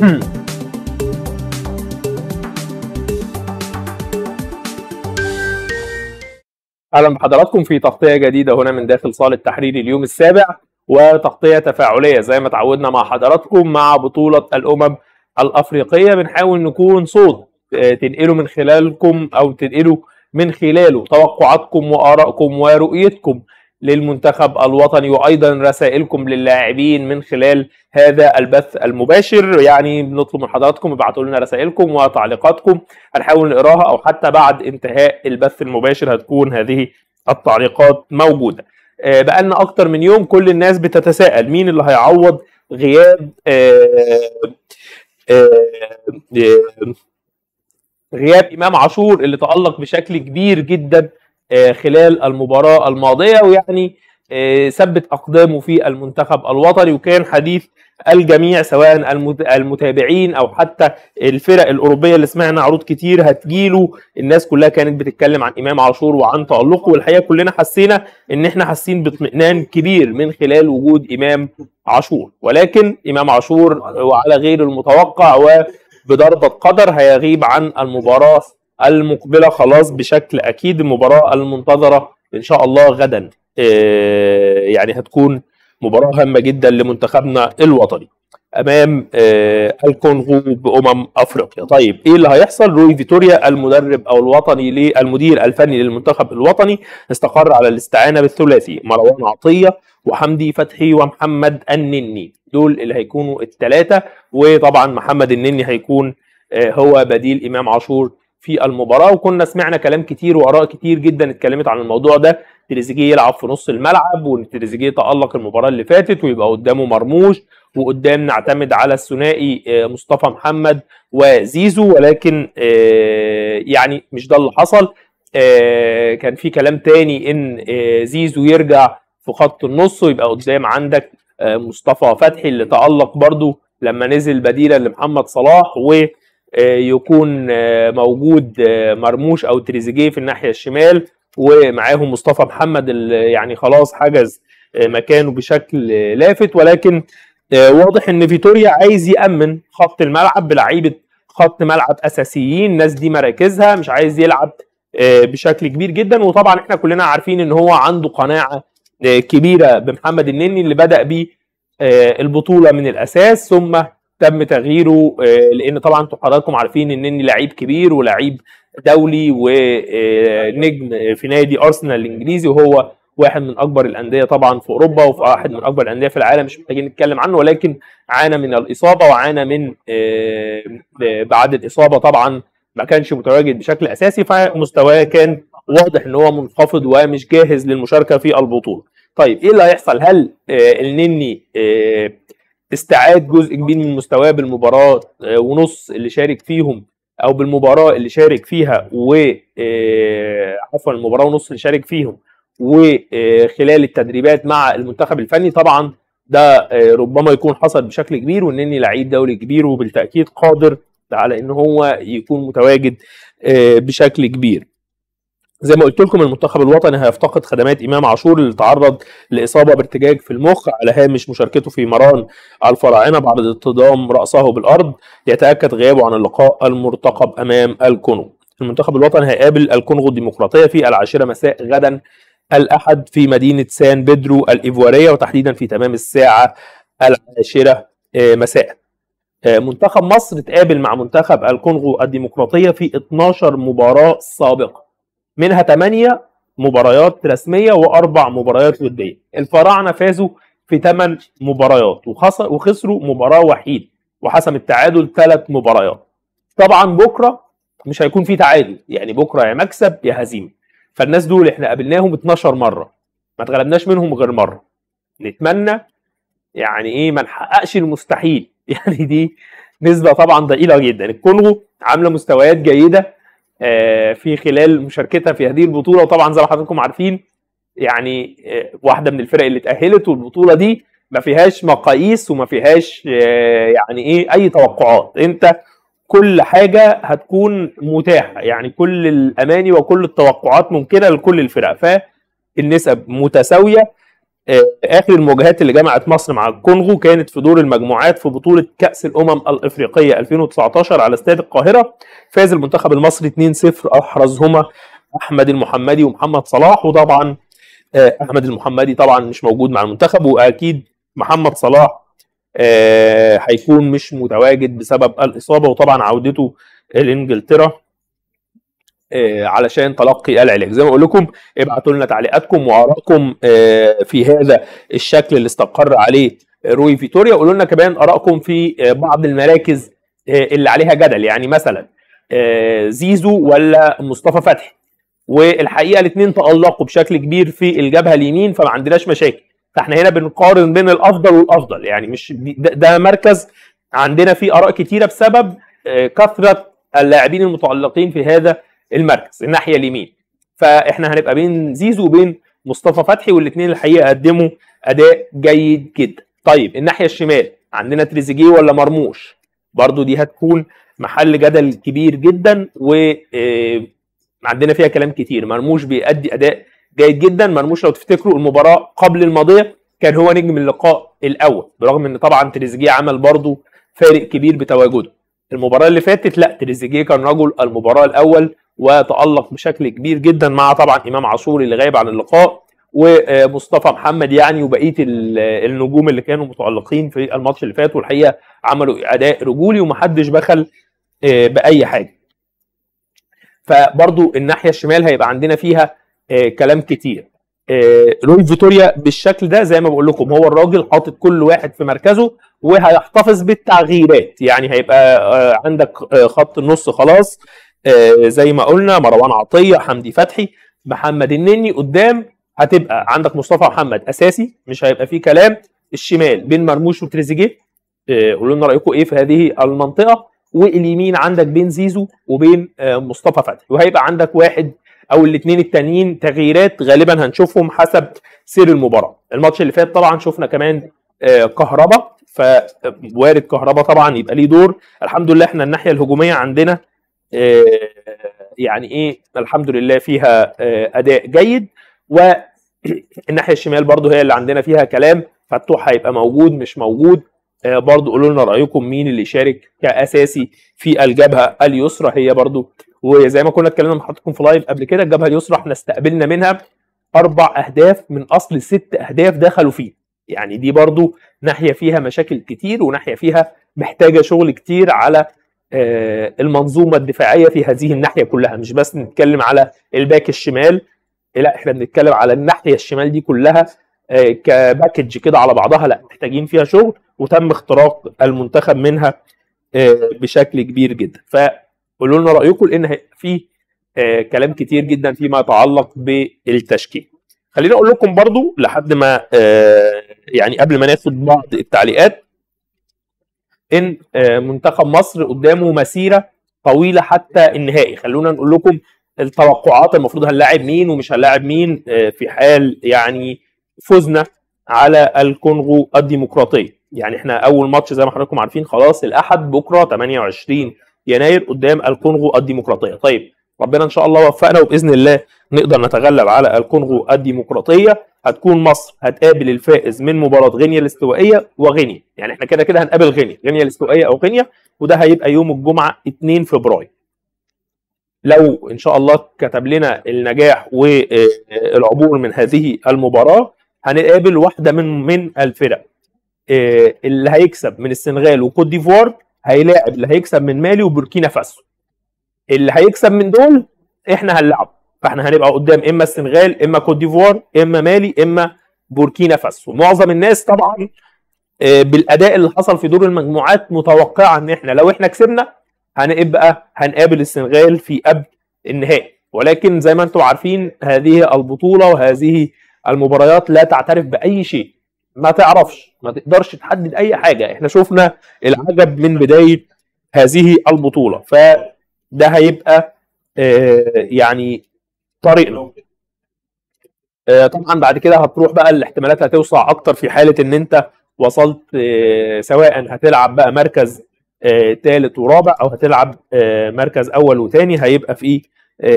اهلا بحضراتكم في تغطيه جديده هنا من داخل صاله تحرير اليوم السابع وتغطيه تفاعليه زي ما تعودنا مع حضراتكم مع بطوله الامم الافريقيه بنحاول نكون صوت آه، تنقلوا من خلالكم او تنقلوا من خلاله توقعاتكم وارائكم ورؤيتكم للمنتخب الوطني وايضا رسائلكم للاعبين من خلال هذا البث المباشر يعني بنطلب من حضراتكم ابعتوا لنا رسائلكم وتعليقاتكم هنحاول نقراها او حتى بعد انتهاء البث المباشر هتكون هذه التعليقات موجوده آه، بقى لنا اكتر من يوم كل الناس بتتساءل مين اللي هيعوض غياب آه، آه، غياب امام عاشور اللي تالق بشكل كبير جدا آه، خلال المباراة الماضية ويعني آه، ثبت أقدامه في المنتخب الوطني وكان حديث الجميع سواء المتابعين او حتى الفرق الاوروبيه اللي سمعنا عروض كتير هتجيله الناس كلها كانت بتتكلم عن امام عاشور وعن تالقه والحقيقه كلنا حسينا ان احنا حاسين باطمئنان كبير من خلال وجود امام عاشور ولكن امام عاشور وعلى غير المتوقع وبضربه قدر هيغيب عن المباراه المقبله خلاص بشكل اكيد المباراه المنتظره ان شاء الله غدا آه، يعني هتكون مباراه هامه جدا لمنتخبنا الوطني امام آه، الكونغو بامم افريقيا طيب ايه اللي هيحصل روي فيتوريا المدرب او الوطني للمدير الفني للمنتخب الوطني استقر على الاستعانه بالثلاثي مروان عطيه وحمدي فتحي ومحمد النني دول اللي هيكونوا الثلاثه وطبعا محمد النني هيكون آه، هو بديل امام عاشور في المباراه وكنا سمعنا كلام كتير واراء كتير جدا اتكلمت عن الموضوع ده تريزيجيه يلعب في نص الملعب وان تريزيجيه تالق المباراه اللي فاتت ويبقى قدامه مرموش وقدام نعتمد على الثنائي آه، مصطفى محمد وزيزو ولكن آه، يعني مش ده اللي حصل آه، كان في كلام تاني ان زيزو يرجع في خط النص ويبقى قدام عندك مصطفى فتحي اللي تالق برده لما نزل بديلا لمحمد صلاح و آه، يكون آه، موجود آه، مرموش او تريزيجيه في الناحيه الشمال ومعاهم مصطفى محمد اللي يعني خلاص حجز مكانه بشكل لافت ولكن واضح ان فيتوريا عايز يامن خط الملعب بلعيبه خط ملعب اساسيين الناس دي مراكزها مش عايز يلعب بشكل كبير جدا وطبعا احنا كلنا عارفين ان هو عنده قناعه كبيره بمحمد النني اللي بدا بيه البطوله من الاساس ثم تم تغييره آه، لان طبعا انتوا حضراتكم عارفين ان اني لعيب كبير ولعيب دولي ونجم آه، في نادي ارسنال الانجليزي وهو واحد من اكبر الانديه طبعا في اوروبا وفي واحد من اكبر الانديه في العالم مش محتاجين نتكلم عنه ولكن عانى من الاصابه وعانى من آه، بعد الاصابه طبعا ما كانش متواجد بشكل اساسي فمستواه كان واضح ان هو منخفض ومش جاهز للمشاركه في البطوله. طيب ايه اللي هيحصل؟ هل النني استعاد جزء كبير من مستواه بالمباراه آه، ونص اللي شارك فيهم او بالمباراه اللي شارك فيها و آه، عفوا المباراه ونص اللي شارك فيهم وخلال آه، التدريبات مع المنتخب الفني طبعا ده ربما يكون حصل بشكل كبير وانني لعيب دولي كبير وبالتاكيد قادر على ان هو يكون متواجد بشكل كبير زي ما قلت لكم المنتخب الوطني هيفتقد خدمات امام عاشور اللي تعرض لاصابه بارتجاج في المخ على هامش مشاركته في مران الفراعنه بعد اصطدام راسه بالارض يتاكد غيابه عن اللقاء المرتقب امام الكونغو المنتخب الوطني هيقابل الكونغو الديمقراطيه في العاشره مساء غدا الاحد في مدينه سان بيدرو الايفواريه وتحديدا في تمام الساعه العاشره آه، مساء آه، منتخب مصر تقابل مع منتخب الكونغو الديمقراطيه في 12 مباراه سابقه منها 8 مباريات رسميه واربع مباريات وديه الفراعنه فازوا في 8 مباريات وخسروا مباراه وحيده وحسم التعادل ثلاث مباريات طبعا بكره مش هيكون في تعادل يعني بكره يا مكسب يا هزيمه فالناس دول احنا قابلناهم 12 مره ما اتغلبناش منهم غير مره نتمنى يعني ايه ما نحققش المستحيل يعني دي نسبه طبعا ضئيله جدا الكونغو عامله مستويات جيده آه، في خلال مشاركتها في هذه البطوله وطبعا زي ما حضراتكم عارفين يعني آه، واحده من الفرق اللي اتاهلت والبطوله دي ما فيهاش مقاييس وما فيهاش آه، يعني ايه اي توقعات انت كل حاجه هتكون متاحه يعني كل الاماني وكل التوقعات ممكنه لكل الفرق فالنسب متساويه آه، اخر المواجهات اللي جمعت مصر مع الكونغو كانت في دور المجموعات في بطوله كاس الامم الافريقيه 2019 على استاد القاهره فاز المنتخب المصري 2-0 احرزهما احمد المحمدي ومحمد صلاح وطبعا آه، احمد المحمدي طبعا مش موجود مع المنتخب واكيد محمد صلاح آه، هيكون مش متواجد بسبب الاصابه وطبعا عودته لانجلترا آه، علشان تلقي العلاج زي ما اقول لكم ابعتوا لنا تعليقاتكم وارائكم آه، في هذا الشكل اللي استقر عليه روي فيتوريا قولوا لنا كمان ارائكم في آه، بعض المراكز اللي عليها جدل يعني مثلا زيزو ولا مصطفى فتحي والحقيقه الاثنين تالقوا بشكل كبير في الجبهه اليمين فما عندناش مشاكل فاحنا هنا بنقارن بين الافضل والافضل يعني مش ده مركز عندنا فيه اراء كتيره بسبب كثره اللاعبين المتالقين في هذا المركز الناحيه اليمين فاحنا هنبقى بين زيزو وبين مصطفى فتحي والاثنين الحقيقه قدموا اداء جيد جدا طيب الناحيه الشمال عندنا تريزيجيه ولا مرموش برضو دي هتكون محل جدل كبير جدا و آه، عندنا فيها كلام كتير مرموش بيأدي اداء جيد جدا مرموش لو تفتكروا المباراه قبل الماضيه كان هو نجم اللقاء الاول برغم ان طبعا تريزيجيه عمل برضو فارق كبير بتواجده المباراه اللي فاتت لا تريزيجيه كان رجل المباراه الاول وتألق بشكل كبير جدا مع طبعا إمام عاشور اللي غايب عن اللقاء ومصطفى محمد يعني وبقيه النجوم اللي كانوا متالقين في الماتش اللي فات والحقيقه عملوا اداء رجولي ومحدش بخل آه، باي حاجه. فبرضو الناحيه الشمال هيبقى عندنا فيها آه، كلام كتير. آه، روي فيتوريا بالشكل ده زي ما بقول لكم هو الراجل حاطط كل واحد في مركزه وهيحتفظ بالتغييرات يعني هيبقى عندك خط النص خلاص آه، زي ما قلنا مروان عطيه حمدي فتحي محمد النني قدام هتبقى عندك مصطفى محمد اساسي مش هيبقى فيه كلام الشمال بين مرموش وتريزيجيه آه، قولوا لنا رايكم ايه في هذه المنطقه واليمين عندك بين زيزو وبين آه، مصطفى فتحي وهيبقى عندك واحد او الاثنين التانيين تغييرات غالبا هنشوفهم حسب سير المباراه الماتش اللي فات طبعا شفنا كمان كهربا فوارد كهربا طبعا يبقى ليه دور الحمد لله احنا الناحيه الهجوميه عندنا آه، يعني ايه الحمد لله فيها آه، اداء جيد والناحيه الشمال برضو هي اللي عندنا فيها كلام فتوح هيبقى موجود مش موجود آه، برضو قولوا لنا رايكم مين اللي شارك كاساسي في الجبهه اليسرى هي برضو وزي ما كنا اتكلمنا مع حضراتكم في لايف قبل كده الجبهه اليسرى احنا استقبلنا منها اربع اهداف من اصل ست اهداف دخلوا فيه يعني دي برضو ناحيه فيها مشاكل كتير وناحيه فيها محتاجه شغل كتير على آه، المنظومه الدفاعيه في هذه الناحيه كلها مش بس نتكلم على الباك الشمال لا احنا بنتكلم على الناحيه الشمال دي كلها آه، كباكج كده على بعضها لا محتاجين فيها شغل وتم اختراق المنتخب منها آه، بشكل كبير جدا فقولوا لنا رايكم لان في كلام كتير جدا فيما يتعلق بالتشكيل خليني اقول لكم برضو لحد ما يعني قبل ما ناخد بعض التعليقات ان آه، منتخب مصر قدامه مسيره طويله حتى النهائي خلونا نقول لكم التوقعات المفروض هنلاعب مين ومش هنلاعب مين آه، في حال يعني فزنا على الكونغو الديمقراطيه يعني احنا اول ماتش زي ما حضراتكم عارفين خلاص الاحد بكره 28 يناير قدام الكونغو الديمقراطيه طيب ربنا ان شاء الله وفقنا وباذن الله نقدر نتغلب على الكونغو الديمقراطيه هتكون مصر هتقابل الفائز من مباراه غينيا الاستوائيه وغينيا يعني احنا كده كده هنقابل غينيا غينيا الاستوائيه او غينيا وده هيبقى يوم الجمعه 2 فبراير لو ان شاء الله كتب لنا النجاح والعبور من هذه المباراه هنقابل واحده من من الفرق آه، اللي هيكسب من السنغال وكوت ديفوار هيلاعب اللي هيكسب من مالي وبوركينا فاسو اللي هيكسب من دول احنا هنلعبه فاحنا هنبقى قدام اما السنغال اما كوت ديفوار اما مالي اما بوركينا فاسو معظم الناس طبعا آه، بالاداء اللي حصل في دور المجموعات متوقعه ان احنا لو احنا كسبنا هنبقى هنقابل السنغال في قبل النهائي ولكن زي ما انتم عارفين هذه البطوله وهذه المباريات لا تعترف باي شيء ما تعرفش ما تقدرش تحدد اي حاجه احنا شفنا العجب من بدايه هذه البطوله فده هيبقى آه، يعني طريقنا آه، طبعا بعد كده هتروح بقى الاحتمالات هتوسع اكتر في حاله ان انت وصلت آه، سواء هتلعب بقى مركز ثالث آه، ورابع او هتلعب مركز اول وثاني هيبقى في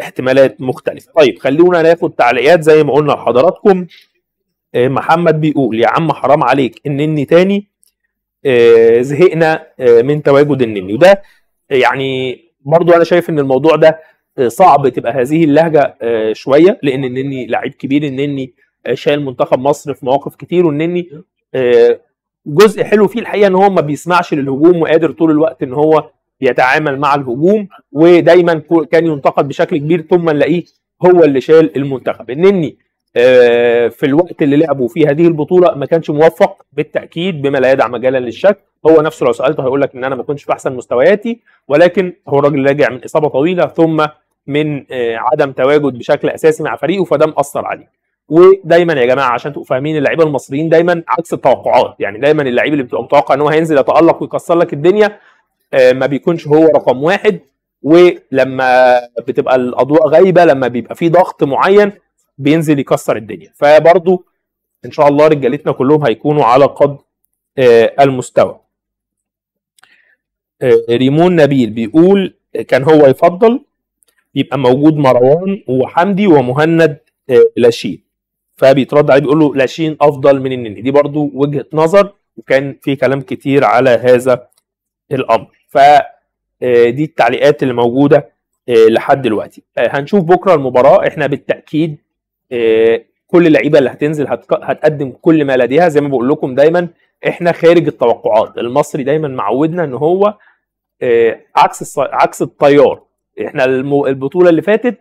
احتمالات مختلفه طيب خلونا ناخد تعليقات زي ما قلنا لحضراتكم محمد بيقول يا عم حرام عليك النني تاني زهقنا من تواجد النني وده يعني برضو انا شايف ان الموضوع ده صعب تبقى هذه اللهجه آه، شويه لان النني لعيب كبير النني آه، شايل منتخب مصر في مواقف كتير والنني آه، جزء حلو فيه الحقيقه ان هو ما بيسمعش للهجوم وقادر طول الوقت ان هو يتعامل مع الهجوم ودايما كان ينتقد بشكل كبير ثم نلاقيه هو اللي شال المنتخب النني في الوقت اللي لعبوا فيه هذه البطوله ما كانش موفق بالتاكيد بما لا يدع مجالا للشك هو نفسه لو سالته هيقول لك ان انا ما كنتش في احسن مستوياتي ولكن هو راجل راجع من اصابه طويله ثم من آه، عدم تواجد بشكل اساسي مع فريقه فده مأثر عليه ودايما يا جماعه عشان تبقوا فاهمين اللعيبه المصريين دايما عكس التوقعات يعني دايما اللعيب اللي بتبقى متوقع ان هو هينزل يتالق ويكسر لك الدنيا آه، ما بيكونش هو رقم واحد ولما بتبقى الاضواء غايبه لما بيبقى في ضغط معين بينزل يكسر الدنيا فبرضو ان شاء الله رجالتنا كلهم هيكونوا على قد آه، المستوى ريمون نبيل بيقول كان هو يفضل يبقى موجود مروان وحمدي ومهند آه، لاشين فبيترد عليه بيقول له لاشين افضل من النني دي برضو وجهه نظر وكان في كلام كتير على هذا الامر ف آه، دي التعليقات اللي موجوده آه، لحد دلوقتي هنشوف بكره المباراه احنا بالتاكيد كل اللعيبه اللي هتنزل هتقدم كل ما لديها زي ما بقول لكم دايما احنا خارج التوقعات المصري دايما معودنا ان هو عكس عكس الطيار احنا البطوله اللي فاتت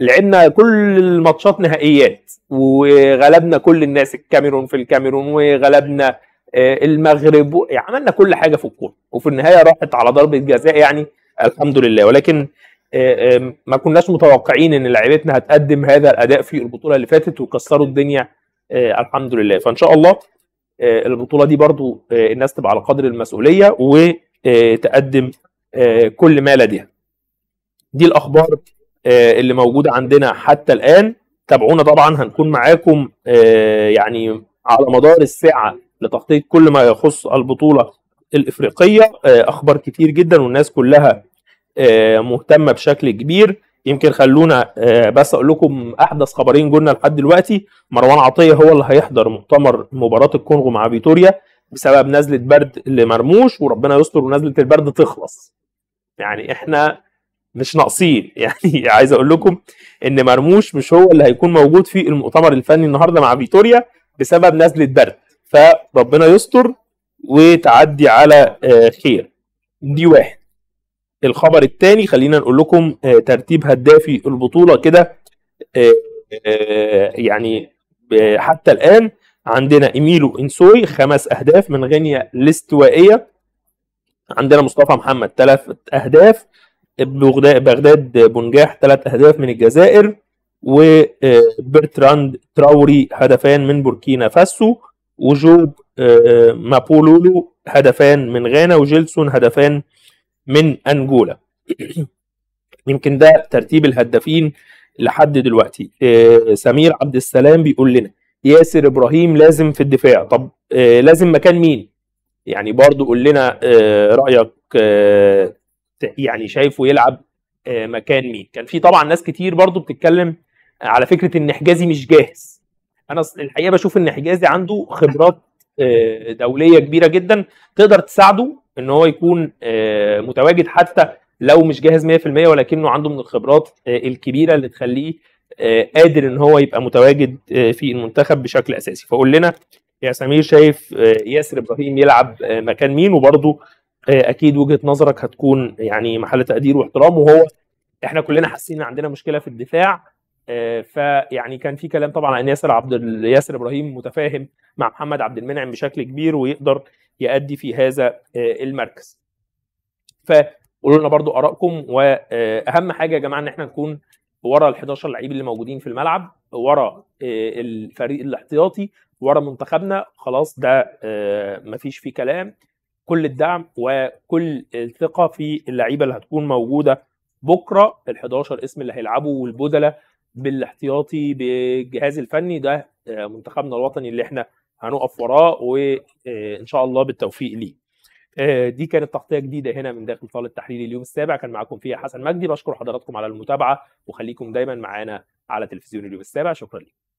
لعبنا كل الماتشات نهائيات وغلبنا كل الناس الكاميرون في الكاميرون وغلبنا آه، المغرب يعني عملنا كل حاجه في الكوره وفي النهايه راحت على ضربه جزاء يعني الحمد لله ولكن آه، آه، ما كناش متوقعين ان لعيبتنا هتقدم هذا الاداء في البطوله اللي فاتت وكسروا الدنيا الحمد لله فان شاء الله البطوله دي برضو الناس تبقى على قدر المسؤوليه وتقدم كل ما لديها دي الاخبار آه، اللي موجوده عندنا حتى الان تابعونا طبعا هنكون معاكم آه، يعني على مدار الساعه لتغطيه كل ما يخص البطوله الافريقيه آه، اخبار كتير جدا والناس كلها مهتمه بشكل كبير يمكن خلونا بس اقول لكم احدث خبرين جولنا لحد دلوقتي مروان عطيه هو اللي هيحضر مؤتمر مباراه الكونغو مع فيتوريا بسبب نزله برد لمرموش وربنا يستر ونزله البرد تخلص يعني احنا مش ناقصين يعني عايز اقول لكم ان مرموش مش هو اللي هيكون موجود في المؤتمر الفني النهارده مع فيتوريا بسبب نزله برد فربنا يستر وتعدي على آه، خير دي واحد الخبر الثاني خلينا نقول لكم آه، ترتيب هدافي البطوله كده آه، يعني حتى الان عندنا ايميلو انسوي خمس اهداف من غينيا الاستوائيه عندنا مصطفى محمد ثلاث اهداف بغداد بنجاح ثلاث أهداف من الجزائر وبرتراند آه، تراوري هدفان من بوركينا فاسو وجوب آه، آه، مابولولو هدفان من غانا وجيلسون هدفان من أنجولا يمكن ده ترتيب الهدافين لحد دلوقتي سمير عبد السلام بيقول لنا ياسر ابراهيم لازم في الدفاع طب لازم مكان مين يعني برضو قول لنا رايك يعني شايفه يلعب آه، مكان مين كان في طبعا ناس كتير برضو بتتكلم على فكره ان حجازي مش جاهز انا الحقيقه بشوف ان حجازي عنده خبرات آه، دوليه كبيره جدا تقدر تساعده ان هو يكون آه، متواجد حتى لو مش جاهز 100% ولكنه عنده من الخبرات الكبيره اللي تخليه قادر ان هو يبقى متواجد في المنتخب بشكل اساسي فقول لنا يا سمير شايف ياسر ابراهيم يلعب مكان مين وبرضه آه، اكيد وجهه نظرك هتكون يعني محل تقدير واحترام وهو احنا كلنا حاسين ان عندنا مشكله في الدفاع آه، فيعني كان في كلام طبعا ان ياسر عبد ياسر ابراهيم متفاهم مع محمد عبد المنعم بشكل كبير ويقدر يأدي في هذا آه، المركز. فقولوا لنا برضو ارائكم واهم حاجه يا جماعه ان احنا نكون ورا ال 11 لعيب اللي موجودين في الملعب ورا الفريق الاحتياطي ورا منتخبنا خلاص ده مفيش فيه كلام كل الدعم وكل الثقه في اللعيبه اللي هتكون موجوده بكره ال 11 اسم اللي هيلعبوا والبدله بالاحتياطي بالجهاز الفني ده آه، منتخبنا الوطني اللي احنا هنقف وراه وان آه، شاء الله بالتوفيق ليه. آه، دي كانت تغطيه جديده هنا من داخل صالة التحليل اليوم السابع كان معاكم فيها حسن مجدي بشكر حضراتكم على المتابعه وخليكم دايما معانا على تلفزيون اليوم السابع شكرا لكم.